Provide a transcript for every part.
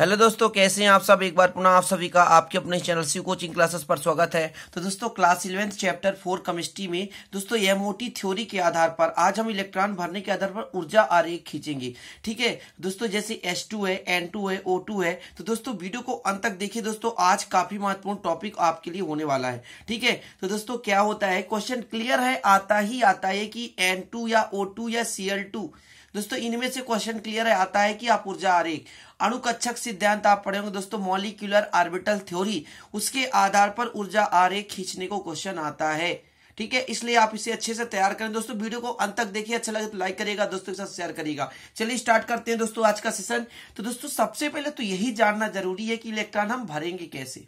hello दोस्तों कैसे हैं आप सब एक बार पुनः आप सभी का आपके अपने चैनल सी कोचिंग क्लासेस पर स्वागत है तो दोस्तों class eleventh chapter four chemistry में दोस्तों एमओटी थ्योरी के आधार पर आज हम इलेक्ट्रॉन भरने के आधार पर ऊर्जा आरेख खींचेंगे ठीक है दोस्तों जैसे टू है टू है टू है तो दोस्तों वीडियो को अंत तक देखिए दोस्तों आज काफी महत्वपूर्ण टॉपिक आपके लिए होने वाला है ठीक है तो दोस्तों क्या होता है क्वेश्चन क्लियर है आता ही आता है कि एन या ओ या सी दोस्तों इनमें से क्वेश्चन क्लियर है आता है कि आप ऊर्जा आरेख अणुकक्षक सिद्धांत आप पढ़े होंगे दोस्तों मॉलिक्यूलर आर्बिटल थ्योरी उसके आधार पर ऊर्जा आरेख खींचने को क्वेश्चन आता है ठीक है इसलिए आप इसे अच्छे से तैयार करें दोस्तों वीडियो को अंत तक देखिए अच्छा लगे तो लाइक करेगा दोस्तों के साथ शेयर करेगा चलिए स्टार्ट करते हैं दोस्तों आज का सेशन तो दोस्तों सबसे पहले तो यही जानना जरूरी है कि इलेक्ट्रॉन हम भरेंगे कैसे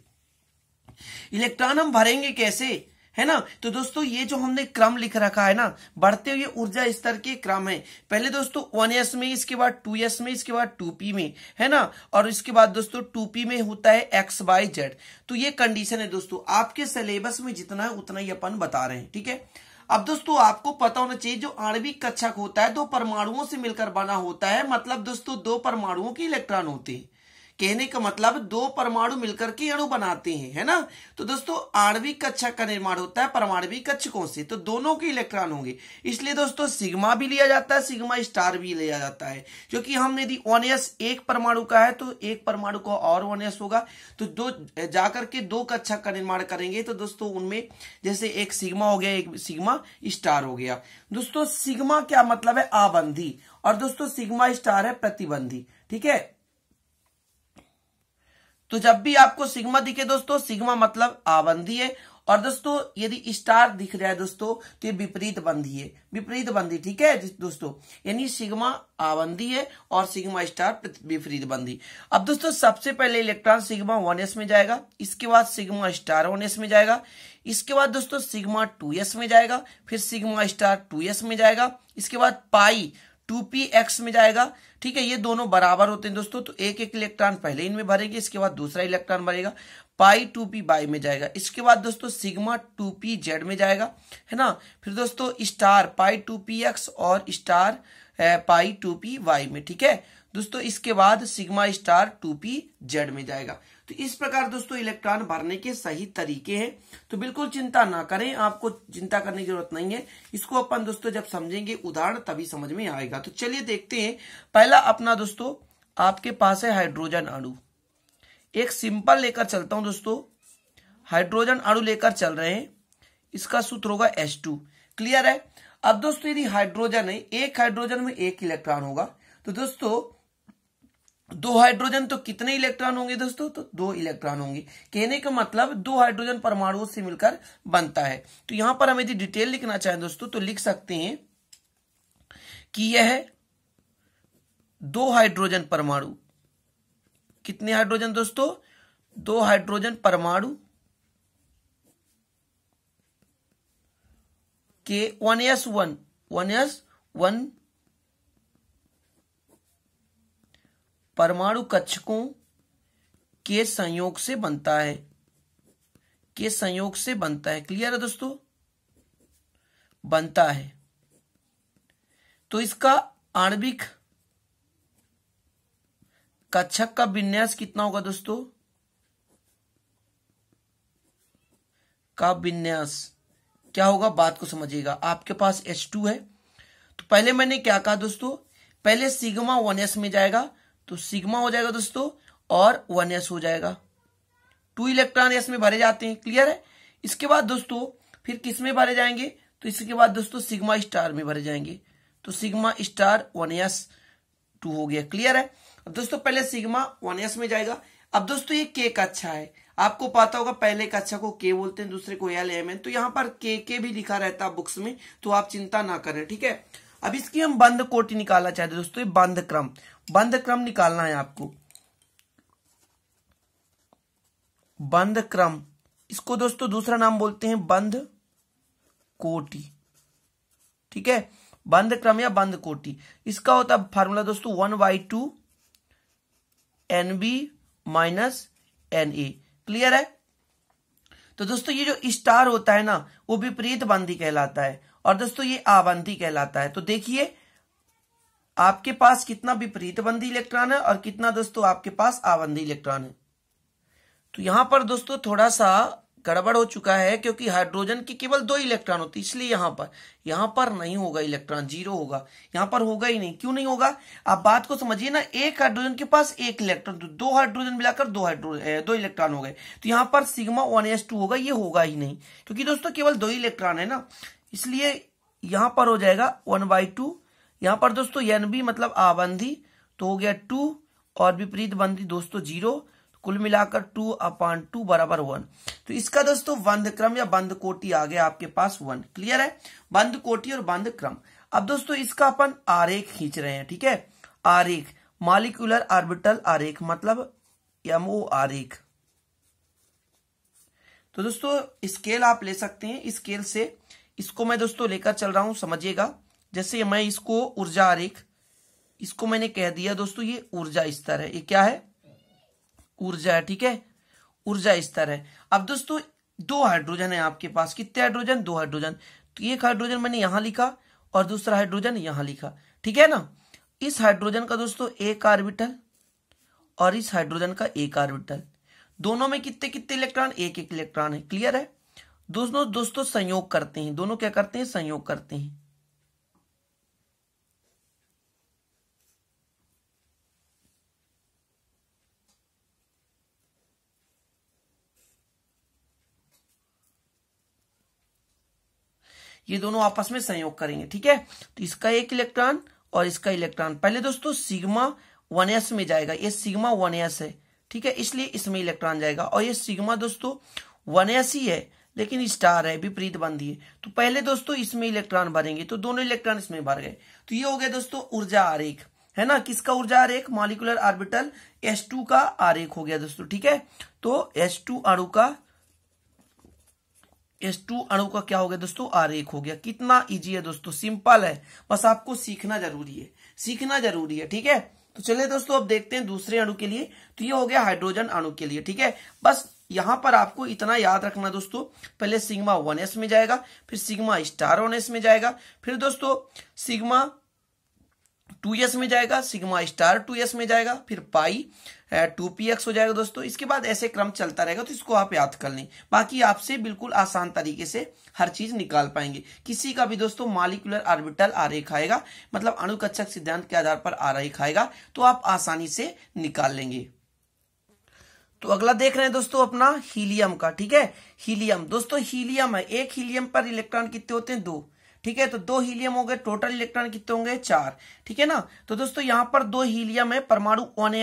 इलेक्ट्रॉन हम भरेंगे कैसे है ना तो दोस्तों ये जो हमने क्रम लिख रखा है ना बढ़ते हुए ऊर्जा स्तर के क्रम है पहले दोस्तों वन एस में इसके बाद टू एस में इसके बाद टू पी में है ना और इसके बाद दोस्तों टू पी में होता है एक्स बाई जेड तो ये कंडीशन है दोस्तों आपके सिलेबस में जितना है उतना ही अपन बता रहे हैं ठीक है अब दोस्तों आपको पता होना चाहिए जो आणविक कक्षक होता है दो परमाणुओं से मिलकर बना होता है मतलब दोस्तों दो परमाणुओं के इलेक्ट्रॉन होते हैं कहने का मतलब दो परमाणु मिलकर के अणु बनाते हैं है ना तो दोस्तों आणविक कक्षा का निर्माण होता है परमाणविक कक्षकों से तो दोनों के इलेक्ट्रॉन होंगे इसलिए दोस्तों सिग्मा भी लिया जाता है सिग्मा स्टार भी लिया जाता है क्योंकि हम यदि ओनियस एक परमाणु का है तो एक परमाणु का और ओनियस होगा तो दो जाकर के दो कक्षा का निर्माण करेंगे तो दोस्तों उनमें जैसे एक सिग्मा हो गया एक सिग्मा स्टार हो गया दोस्तों सिग्मा क्या मतलब है आबंधी और दोस्तों सिग्मा स्टार है प्रतिबंधी ठीक है तो जब भी आपको सिग्मा दिखे दोस्तों सिग्मा मतलब आबंदी है और दोस्तों यदि स्टार दिख रहा है दोस्तों तो ये विपरीत बंदी है विपरीत बंदी ठीक है दोस्तों यानी सिग्मा आबंदी है और सिग्मा स्टार विपरीत बंदी अब दोस्तों सबसे पहले इलेक्ट्रॉन सिग्मा वन एस में जाएगा इसके बाद सिग्मा स्टार वन एस में जाएगा इसके बाद दोस्तों सिग्मा टू एस में जाएगा फिर सिग्मा स्टार टू एस में जाएगा इसके बाद पाई टू पी एक्स में जाएगा ठीक है ये दोनों बराबर होते हैं दोस्तों तो एक एक इलेक्ट्रॉन पहले इनमें भरेंगे इसके बाद दूसरा इलेक्ट्रॉन भरेगा पाई टू पी बाई में जाएगा इसके बाद दोस्तों सिग्मा टू पी जेड में जाएगा है ना फिर दोस्तों star pi two p x और star pi two p y में ठीक है दोस्तों इसके बाद sigma star two p z में जाएगा तो इस प्रकार दोस्तों इलेक्ट्रॉन भरने के सही तरीके हैं तो बिल्कुल चिंता ना करें आपको चिंता करने की जरूरत नहीं है इसको अपन दोस्तों जब समझेंगे उदाहरण तभी समझ में आएगा तो चलिए देखते हैं पहला अपना दोस्तों आपके पास है हाइड्रोजन अणु एक सिंपल लेकर चलता हूं दोस्तों हाइड्रोजन अणु लेकर चल रहे हैं इसका सूत्र होगा एस टू क्लियर है अब दोस्तों यदि हाइड्रोजन है एक हाइड्रोजन में एक इलेक्ट्रॉन होगा तो दोस्तों दो हाइड्रोजन तो कितने इलेक्ट्रॉन होंगे दोस्तों तो दो इलेक्ट्रॉन होंगे कहने का मतलब दो हाइड्रोजन परमाणुओं से मिलकर बनता है तो यहां पर हम यदि डिटेल लिखना चाहें दोस्तों तो लिख सकते हैं कि यह है दो हाइड्रोजन परमाणु कितने हाइड्रोजन दोस्तों दो हाइड्रोजन परमाणु के one s one one s one परमाणु कक्षकों के संयोग से बनता है के संयोग से बनता है क्लियर है दोस्तों बनता है तो इसका आणविक कक्षक का विन्यास कितना होगा दोस्तों का विन्यास क्या होगा बात को समझिएगा आपके पास H2 है तो पहले मैंने क्या कहा दोस्तों पहले सिग्मा वन एस में जाएगा तो सिग्मा हो जाएगा दोस्तों और वन एस हो जाएगा टू इलेक्ट्रॉन एस में भरे जाते हैं क्लियर है इसके बाद दोस्तों फिर किस में भरे जाएंगे तो इसके बाद दोस्तों सिग्मा स्टार में भरे जाएंगे तो sigma star one S two हो गया क्लियर है अब दोस्तों पहले सिग्मा वन एस में जाएगा अब दोस्तों ये के कक्षा अच्छा है आपको पता होगा पहले कक्षा अच्छा को के बोलते हैं दूसरे को एल एम एन तो यहाँ पर के के भी लिखा रहता है बुक्स में तो आप चिंता ना करें ठीक है अब इसकी हम बंद कोटि निकालना चाहते हैं दोस्तों बंद क्रम बंद क्रम निकालना है आपको बंद क्रम इसको दोस्तों दूसरा नाम बोलते हैं बंद कोटि ठीक है बंद क्रम या बंद कोटि इसका होता है फार्मूला दोस्तों one by two N B minus N A clear है तो दोस्तों ये जो स्टार होता है ना वो विपरीत बंदी कहलाता है और दोस्तों ये आबंदी कहलाता है तो देखिए आपके पास कितना विपरीत बंदी इलेक्ट्रॉन है और कितना दोस्तों आपके पास आबंदी इलेक्ट्रॉन है तो यहां पर दोस्तों थोड़ा सा गड़बड़ हो चुका है क्योंकि हाइड्रोजन की केवल दो इलेक्ट्रॉन होती है इसलिए यहां पर यहां पर नहीं होगा इलेक्ट्रॉन जीरो होगा यहां पर होगा ही नहीं क्यों नहीं होगा आप बात को समझिए ना एक हाइड्रोजन के पास एक इलेक्ट्रॉन तो दो हाइड्रोजन मिलाकर दो हाइड्रोजन दो इलेक्ट्रॉन हो गए तो यहां पर सिग्मा वन एस टू होगा ये होगा ही नहीं क्योंकि दोस्तों केवल दो ही इलेक्ट्रॉन है ना इसलिए यहां पर हो जाएगा वन बाई टू यहां पर दोस्तों एन भी मतलब आबंधी तो हो गया टू और विपरीत बंधी दोस्तों जीरो तो कुल मिलाकर टू अपान टू बराबर वन तो इसका दोस्तों बंद क्रम या बंद कोटि आ गया आपके पास वन क्लियर है बंद कोटि और बंद क्रम अब दोस्तों इसका अपन आरेख खींच रहे हैं ठीक है आरेख मालिकुलर आर्बिटल आरेख मतलब एमओ आरेख तो दोस्तों स्केल आप ले सकते हैं स्केल से इसको मैं दोस्तों लेकर चल रहा हूं समझिएगा जैसे मैं इसको ऊर्जा आरेख इसको मैंने कह दिया दोस्तों ये ऊर्जा स्तर है ये क्या है ऊर्जा है ठीक है ऊर्जा स्तर है अब दोस्तों दो हाइड्रोजन है आपके पास कितने हाइड्रोजन दो हाइड्रोजन तो एक हाइड्रोजन मैंने यहां लिखा और दूसरा हाइड्रोजन यहां लिखा ठीक है ना इस हाइड्रोजन का दोस्तों एक आर्बिटल और इस हाइड्रोजन का एक आर्बिटल दोनों में कितने कितने इलेक्ट्रॉन एक एक इलेक्ट्रॉन है क्लियर है दोस्तों दोस्तों संयोग करते हैं दोनों क्या करते हैं संयोग करते हैं ये दोनों आपस में संयोग करेंगे ठीक है तो इसका एक इलेक्ट्रॉन और इसका इलेक्ट्रॉन पहले दोस्तों सिग्मा वन एस में जाएगा ये सिग्मा वन एस है ठीक है इसलिए इसमें इलेक्ट्रॉन जाएगा और ये सिग्मा दोस्तों वन एस ही है लेकिन स्टार है विपरीत बंदी है तो पहले दोस्तों इसमें इलेक्ट्रॉन भरेंगे तो दोनों इलेक्ट्रॉन इसमें भर गए तो ये हो गया दोस्तों ऊर्जा आरेख है ना किसका ऊर्जा आरेख मॉलिकुलर आर्बिटल S2 का आरेख हो गया दोस्तों ठीक है तो S2 अणु का एस टू अणु का क्या हो गया दोस्तों आर एक हो गया कितना इजी है दोस्तों सिंपल है बस आपको सीखना जरूरी है सीखना जरूरी है ठीक है तो चलिए दोस्तों अब देखते हैं दूसरे अणु के लिए तो ये हो गया हाइड्रोजन अणु के लिए ठीक है बस यहां पर आपको इतना याद रखना दोस्तों पहले सिग्मा वन एस में जाएगा फिर सिग्मा स्टार वन एस में जाएगा फिर दोस्तों सिग्मा टू एस में जाएगा सिग्मा स्टार टू एस में जाएगा फिर पाई टू पी एक्स हो जाएगा दोस्तों इसके बाद ऐसे क्रम चलता रहेगा तो इसको आप याद कर लें बाकी आपसे बिल्कुल आसान तरीके से हर चीज निकाल पाएंगे किसी का भी दोस्तों मालिकुलर आर्बिटल रही खाएगा मतलब अणुकक्षक सिद्धांत के आधार पर आ रही खाएगा तो आप आसानी से निकाल लेंगे तो अगला देख रहे हैं दोस्तों अपना हीलियम का ठीक है हीलियम दोस्तों हीलियम है एक हीलियम पर इलेक्ट्रॉन कितने होते हैं दो ठीक है तो दो हीलियम हो गए टोटल इलेक्ट्रॉन कितने होंगे चार ठीक है ना तो दोस्तों यहां पर दो हीलियम है परमाणु वन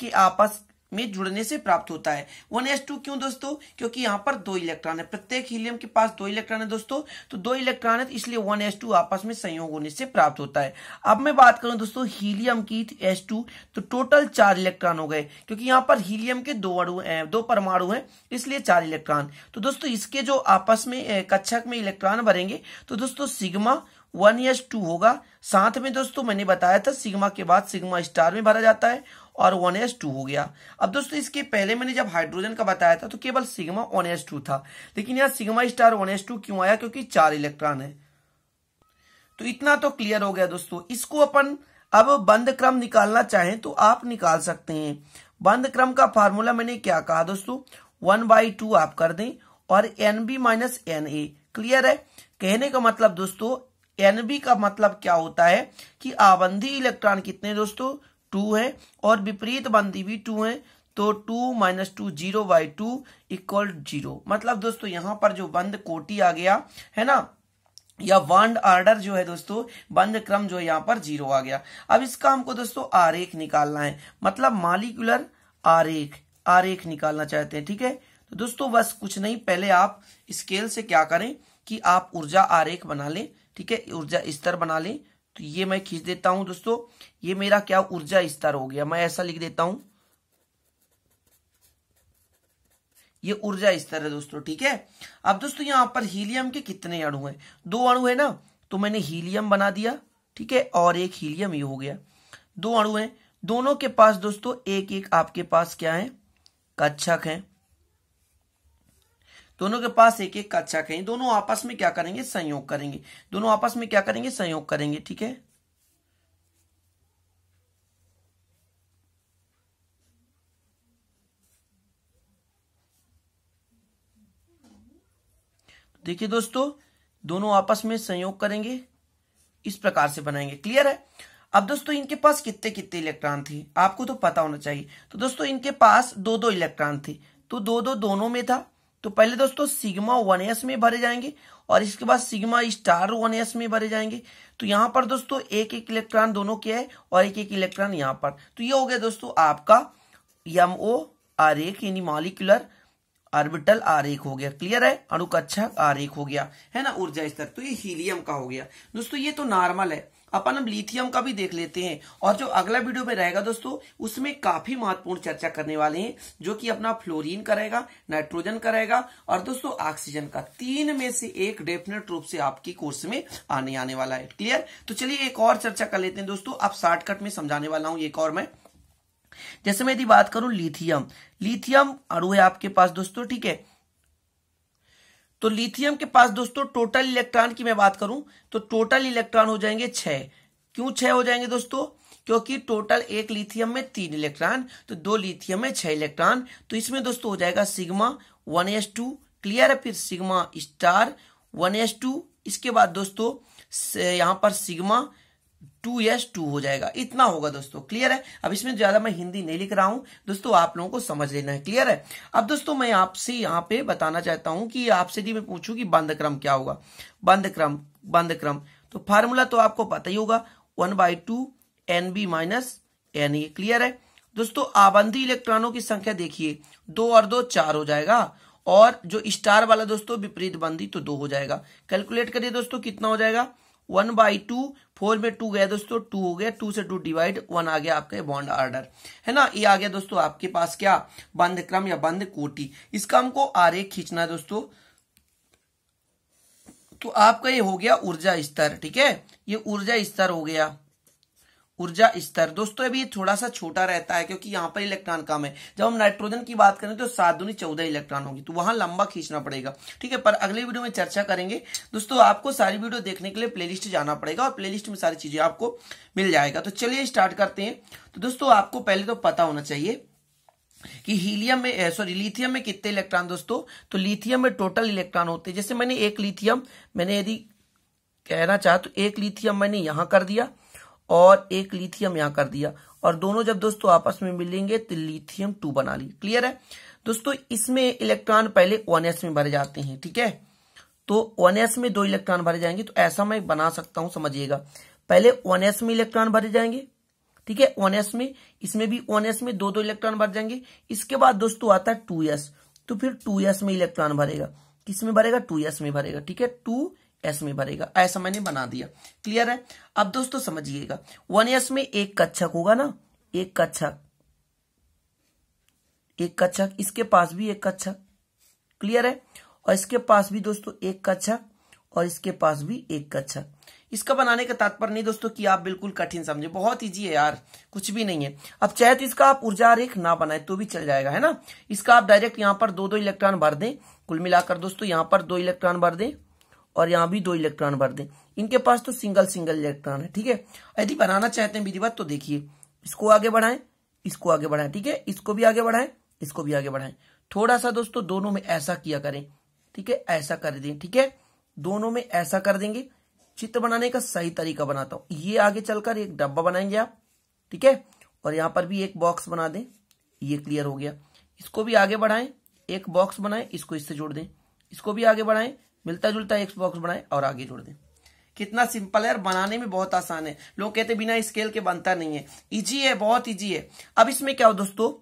के आपस में जुड़ने से प्राप्त होता है वन एस टू क्यों दोस्तों क्योंकि यहाँ पर दो इलेक्ट्रॉन है प्रत्येक हीलियम के पास दो इलेक्ट्रॉन है दोस्तों तो दो इलेक्ट्रॉन है तो इसलिए वन एस टू आपस में संयोग होने से प्राप्त होता है अब मैं बात करूं दोस्तों हीलियम की एस टू तो टोटल चार इलेक्ट्रॉन हो गए क्योंकि यहाँ पर हीलियम के दो अणु दो परमाणु है इसलिए चार इलेक्ट्रॉन तो दोस्तों इसके जो आपस में कक्षक में इलेक्ट्रॉन भरेंगे तो दोस्तों सिग्मा वन एस टू होगा साथ में दोस्तों मैंने बताया था सिग्मा के बाद सिग्मा स्टार में भरा जाता है और वन एस टू हो गया अब दोस्तों इसके पहले मैंने जब हाइड्रोजन का बताया था तो केवल सिग्मा वन एस टू था लेकिन यहाँ sigma star one S two क्यों आया क्योंकि चार इलेक्ट्रॉन है तो इतना तो क्लियर हो गया दोस्तों इसको अपन अब बंद क्रम निकालना चाहें तो आप निकाल सकते हैं बंद क्रम का फार्मूला मैंने क्या कहा दोस्तों वन बाई टू आप कर दें और N B minus N A clear है कहने का मतलब दोस्तों एन बी का मतलब क्या होता है कि आबंधी इलेक्ट्रॉन कितने दोस्तों टू है और विपरीत बंदी भी टू है तो two minus two zero by two equal zero मतलब दोस्तों यहां पर जो बंद कोटी आ गया है ना या वांड आर्डर जो है दोस्तों बंद क्रम जो है यहाँ पर जीरो आ गया अब इसका हमको दोस्तों आरेख निकालना है मतलब मालिकुलर आरेख आरेख निकालना चाहते हैं ठीक है तो दोस्तों बस कुछ नहीं पहले आप स्केल से क्या करें कि आप ऊर्जा आरेख बना लें ठीक है ऊर्जा स्तर बना लें तो ये मैं खींच देता हूं दोस्तों ये मेरा क्या ऊर्जा स्तर हो गया मैं ऐसा लिख देता हूं ये ऊर्जा स्तर है दोस्तों ठीक है अब दोस्तों यहां पर हीलियम के कितने अणु हैं दो अणु है ना तो मैंने हीलियम बना दिया ठीक है और एक हीलियम ये हो गया दो अणु हैं दोनों के पास दोस्तों एक एक आपके पास क्या है कच्छक है दोनों के पास एक एक कक्षा है दोनों आपस में क्या करेंगे संयोग करेंगे दोनों आपस में क्या करेंगे संयोग करेंगे ठीक है देखिए दोस्तों दोनों आपस में संयोग करेंगे इस प्रकार से बनाएंगे क्लियर है अब दोस्तों इनके पास कितने कितने इलेक्ट्रॉन थे आपको तो पता होना चाहिए तो दोस्तों इनके पास दो दो इलेक्ट्रॉन थे तो दो दो दोनों में था तो पहले दोस्तों सिग्मा वन एस में भरे जाएंगे और इसके बाद सिग्मा स्टार वन एस में भरे जाएंगे तो यहां पर दोस्तों एक एक इलेक्ट्रॉन दोनों के है और एक एक इलेक्ट्रॉन यहां पर तो ये हो गया दोस्तों आपका यम ओ एक यानी मॉलिकुलर ऑर्बिटल एक हो गया क्लियर है अणुकक्षक एक हो गया है ना ऊर्जा स्तर तो ये हीलियम का हो गया दोस्तों ये तो नॉर्मल है अपन हम लिथियम का भी देख लेते हैं और जो अगला वीडियो में रहेगा दोस्तों उसमें काफी महत्वपूर्ण चर्चा करने वाले हैं जो कि अपना फ्लोरीन का रहेगा नाइट्रोजन का रहेगा और दोस्तों ऑक्सीजन का तीन में से एक डेफिनेट रूप से आपकी कोर्स में आने आने वाला है क्लियर तो चलिए एक और चर्चा कर लेते हैं दोस्तों आप शॉर्टकट में समझाने वाला हूं एक और मैं जैसे मैं यदि बात करूं लिथियम लिथियम अणु है आपके पास दोस्तों ठीक है तो लिथियम के पास दोस्तों टोटल इलेक्ट्रॉन की मैं बात करूं तो टोटल इलेक्ट्रॉन हो जाएंगे छह क्यों छह हो जाएंगे दोस्तों क्योंकि टोटल एक लिथियम में तीन इलेक्ट्रॉन तो दो लिथियम में छह इलेक्ट्रॉन तो इसमें दोस्तों हो जाएगा sigma one S two clear है फिर sigma star one S two इसके बाद दोस्तों यहां पर सिग्मा टू यस टू हो जाएगा इतना होगा दोस्तों क्लियर है अब इसमें ज्यादा मैं हिंदी नहीं लिख रहा हूं दोस्तों आप लोगों को समझ लेना है क्लियर है अब दोस्तों मैं आपसे यहां पे बताना चाहता हूं कि आपसे यदि मैं पूछूं कि बंद क्रम क्या होगा बंद क्रम बंद क्रम तो फार्मूला तो आपको पता ही होगा one by two N B minus N ये क्लियर है दोस्तों आबंधी इलेक्ट्रॉनों की संख्या देखिए दो और दो चार हो जाएगा और जो स्टार वाला दोस्तों विपरीत बंदी तो दो हो जाएगा कैलकुलेट करिए दोस्तों कितना हो जाएगा वन बाई टू फोर में टू गया दोस्तों टू हो गया टू से टू डिवाइड वन आ गया आपका बॉन्ड आर्डर है ना ये आ गया दोस्तों आपके पास क्या बंद क्रम या बंद कोटी इसका हमको ए खींचना है दोस्तों तो आपका ये हो गया ऊर्जा स्तर ठीक है ये ऊर्जा स्तर हो गया ऊर्जा स्तर दोस्तों अभी थोड़ा सा छोटा रहता है क्योंकि यहाँ पर इलेक्ट्रॉन कम है जब हम नाइट्रोजन की बात करें तो सात दुनी चौदह इलेक्ट्रॉन होगी तो वहां लंबा खींचना पड़ेगा ठीक है पर अगले वीडियो में चर्चा करेंगे दोस्तों आपको सारी वीडियो देखने के लिए प्ले जाना पड़ेगा और प्ले में सारी चीजें आपको मिल जाएगा तो चलिए स्टार्ट करते हैं तो दोस्तों आपको पहले तो पता होना चाहिए कि हीलियम में सॉरी लिथियम में कितने इलेक्ट्रॉन दोस्तों तो लिथियम में टोटल इलेक्ट्रॉन होते हैं जैसे मैंने एक लिथियम मैंने यदि कहना चाह तो एक लिथियम मैंने यहां कर दिया और एक लिथियम यहां कर दिया और दोनों जब दोस्तों आपस में मिलेंगे तो लिथियम टू बना ली क्लियर है दोस्तों इसमें इलेक्ट्रॉन पहले वन में भरे जाते हैं ठीक है तो वन में दो इलेक्ट्रॉन भरे जाएंगे तो ऐसा मैं बना सकता हूं समझिएगा पहले वन में इलेक्ट्रॉन भरे जाएंगे ठीक है वन में इसमें भी वन में दो दो इलेक्ट्रॉन भर जाएंगे इसके बाद दोस्तों आता है टू तो फिर टू में इलेक्ट्रॉन भरेगा किसमें भरेगा टू में भरेगा ठीक है टू एस में भरेगा ऐसा मैंने बना दिया क्लियर है अब दोस्तों समझिएगा वन एस में एक कच्छक होगा ना एक कच्छक एक कच्छक इसके पास भी एक कच्छक क्लियर है और इसके पास भी दोस्तों एक कच्छक और इसके पास भी एक कच्छक इसका बनाने का तात्पर्य नहीं दोस्तों कि आप बिल्कुल कठिन समझे बहुत ईजी है यार कुछ भी नहीं है अब चाहे तो इसका आप ऊर्जा रेख ना बनाए तो भी चल जाएगा है ना इसका आप डायरेक्ट यहां पर दो दो इलेक्ट्रॉन भर दें कुल मिलाकर दोस्तों यहां पर दो इलेक्ट्रॉन भर दें और यहां भी दो इलेक्ट्रॉन भर दें इनके पास तो सिंगल सिंगल इलेक्ट्रॉन है ठीक है यदि बनाना चाहते हैं विधिवत तो देखिए इसको आगे बढ़ाएं इसको आगे बढ़ाएं ठीक है इसको भी आगे बढ़ाएं इसको भी आगे बढ़ाएं थोड़ा सा दोस्तों दोनों में ऐसा किया करें ठीक है ऐसा कर दें ठीक है दोनों में ऐसा कर देंगे चित्र बनाने का सही तरीका बनाता हूं ये आगे चलकर एक डब्बा बनाएंगे आप ठीक है और यहां पर भी एक बॉक्स बना दें ये क्लियर हो गया इसको भी आगे बढ़ाएं एक बॉक्स बनाएं इसको इससे जोड़ दें इसको भी आगे बढ़ाएं मिलता जुलता एक बॉक्स बनाए और आगे जोड़ दें कितना सिंपल है और बनाने में बहुत आसान है लोग कहते बिना स्केल के बनता नहीं है इजी है बहुत इजी है अब इसमें क्या हो दोस्तों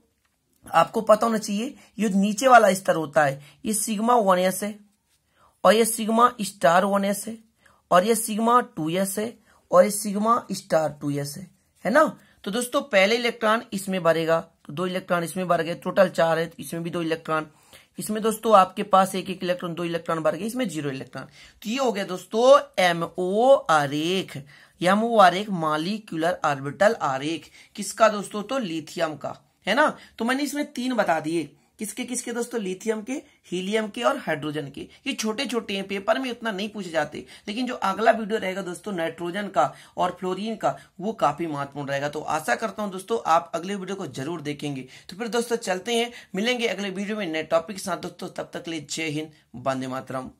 आपको पता होना चाहिए ये नीचे वाला स्तर होता है ये सिग्मा वन एस है और ये सिग्मा स्टार वन एस है और ये सिग्मा टू एस है और ये सिग्मा स्टार टू एस है है ना तो दोस्तों पहले इलेक्ट्रॉन इसमें भरेगा तो दो इलेक्ट्रॉन इसमें भर गए टोटल चार है तो इसमें भी दो इलेक्ट्रॉन इसमें दोस्तों आपके पास एक एक इलेक्ट्रॉन दो इलेक्ट्रॉन भर गए इसमें जीरो इलेक्ट्रॉन तो ये हो गया दोस्तों एमओ आरेख एमओ आरेख मालिक्यूलर ऑर्बिटल आरेख किसका दोस्तों तो लिथियम का है ना तो मैंने इसमें तीन बता दिए किसके किसके दोस्तों लिथियम के हीलियम के और हाइड्रोजन के ये छोटे छोटे हैं पेपर में उतना नहीं पूछे जाते लेकिन जो अगला वीडियो रहेगा दोस्तों नाइट्रोजन का और फ्लोरीन का वो काफी महत्वपूर्ण रहेगा तो आशा करता हूं दोस्तों आप अगले वीडियो को जरूर देखेंगे तो फिर दोस्तों चलते हैं मिलेंगे अगले वीडियो में नए टॉपिक के साथ दोस्तों तब तक लिए जय हिंद बंदे मातरम